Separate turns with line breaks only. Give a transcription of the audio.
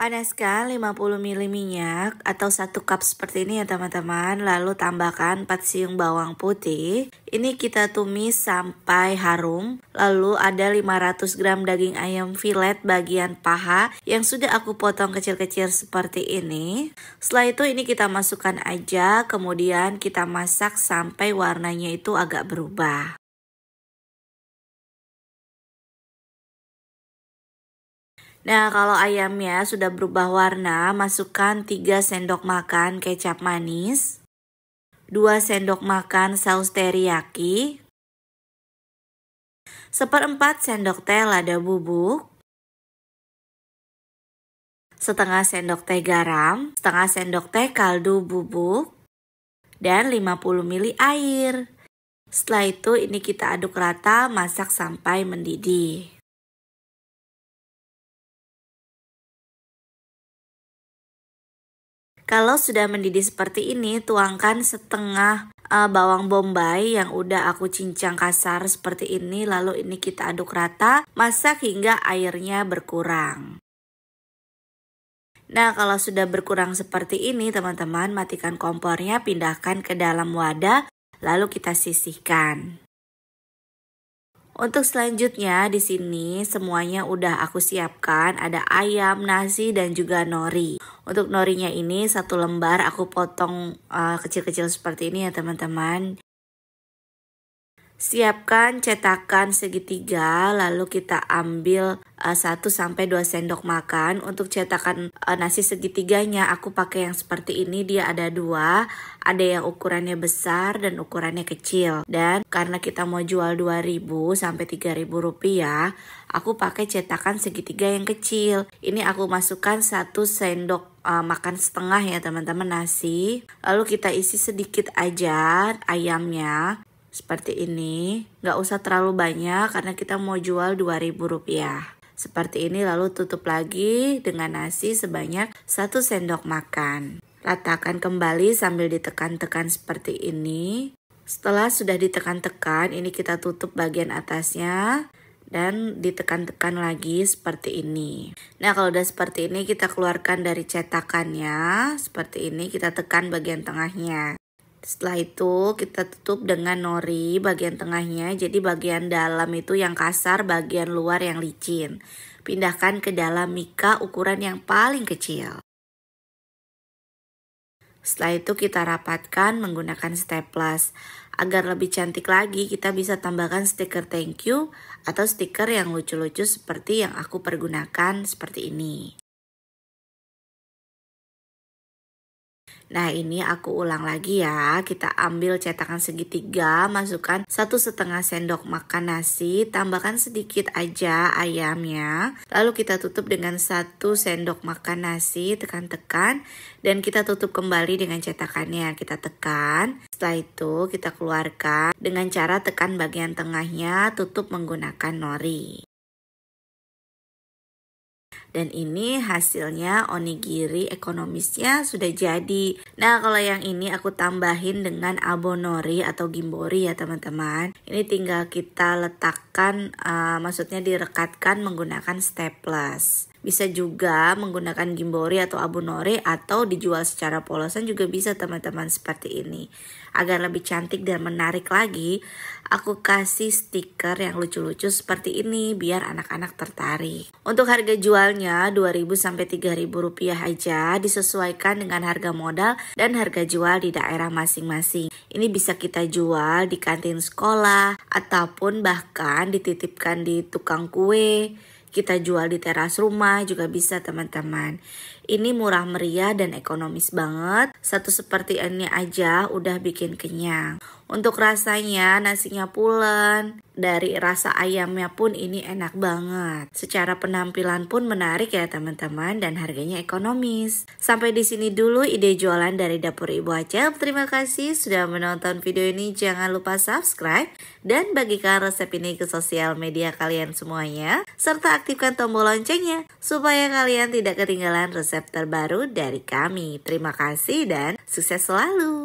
Panaskan 50 ml minyak atau 1 cup seperti ini ya teman-teman. Lalu tambahkan 4 siung bawang putih. Ini kita tumis sampai harum. Lalu ada 500 gram daging ayam filet bagian paha yang sudah aku potong kecil-kecil seperti ini. Setelah itu ini kita masukkan aja kemudian kita masak sampai warnanya itu agak berubah. Nah, kalau ayamnya sudah berubah warna, masukkan 3 sendok makan kecap manis, 2 sendok makan saus teriyaki, seperempat sendok teh lada bubuk, setengah sendok teh garam, setengah sendok teh kaldu bubuk, dan 50 ml air. Setelah itu ini kita aduk rata, masak sampai mendidih. Kalau sudah mendidih seperti ini, tuangkan setengah uh, bawang bombay yang udah aku cincang kasar seperti ini lalu ini kita aduk rata masak hingga airnya berkurang Nah kalau sudah berkurang seperti ini teman-teman matikan kompornya pindahkan ke dalam wadah lalu kita sisihkan untuk selanjutnya di sini semuanya udah aku siapkan, ada ayam, nasi dan juga nori. Untuk norinya ini satu lembar aku potong eh, kecil-kecil uh, seperti ini ya teman-teman. Siapkan cetakan segitiga, lalu kita ambil uh, eh, 1 sampai 2 sendok makan. Untuk cetakan eh, nasi segitiganya aku pakai yang seperti ini, dia ada dua, ada yang ukurannya besar dan ukurannya kecil. Dan karena kita mau jual 2000 sampai 3000 rupiah, aku pakai cetakan segitiga yang kecil. Ini aku masukkan satu sendok eh, makan setengah ya teman-teman nasi lalu kita isi sedikit aja ayamnya seperti ini, nggak usah terlalu banyak karena kita mau jual Rp2.000. Seperti ini lalu tutup lagi dengan nasi sebanyak 1 sendok makan. Ratakan kembali sambil ditekan-tekan seperti ini. Setelah sudah ditekan-tekan, ini kita tutup bagian atasnya dan ditekan-tekan lagi seperti ini. Nah, kalau udah seperti ini kita keluarkan dari cetakannya. Seperti ini kita tekan bagian tengahnya. Setelah itu kita tutup dengan nori bagian tengahnya. Jadi bagian dalam itu yang kasar, bagian luar yang licin. Pindahkan ke dalam mika ukuran yang paling kecil. Setelah itu kita rapatkan menggunakan staples. Agar lebih cantik lagi, kita bisa tambahkan stiker thank you atau stiker yang lucu-lucu seperti yang aku pergunakan seperti ini. Nah ini aku ulang lagi ya. Kita ambil cetakan segitiga, masukkan satu setengah sendok makan nasi, tambahkan sedikit aja ayamnya. Lalu kita tutup dengan satu sendok makan nasi, tekan-tekan, dan kita tutup kembali dengan cetakannya. Kita tekan. Setelah itu kita keluarkan dengan cara tekan bagian tengahnya, tutup menggunakan nori. Dan ini hasilnya onigiri ekonomisnya sudah jadi. Nah, kalau yang ini aku tambahin dengan abonori atau gimbori ya teman-teman. Ini tinggal kita letakkan, uh, maksudnya direkatkan menggunakan staples. Bisa juga menggunakan gimbori atau abunori atau dijual secara polosan juga bisa teman-teman seperti ini. Agar lebih cantik dan menarik lagi, aku kasih stiker yang lucu-lucu seperti ini biar anak-anak tertarik. Untuk harga jualnya 2000 sampai 3000 rupiah aja disesuaikan dengan harga modal dan harga jual di daerah masing-masing. Ini bisa kita jual di kantin sekolah ataupun bahkan dititipkan di tukang kue kita jual di teras rumah juga bisa teman-teman. Ini murah meriah dan ekonomis banget. Satu seperti ini aja udah bikin kenyang. Untuk rasanya nasinya pulen, dari rasa ayamnya pun ini enak banget. Secara penampilan pun menarik ya teman-teman dan harganya ekonomis. Sampai di sini dulu ide jualan dari Dapur Ibu Acep. Terima kasih sudah menonton video ini. Jangan lupa subscribe dan bagikan resep ini ke sosial media kalian semuanya. Serta aktifkan tombol loncengnya supaya kalian tidak ketinggalan resep terbaru dari kami. Terima kasih dan sukses selalu.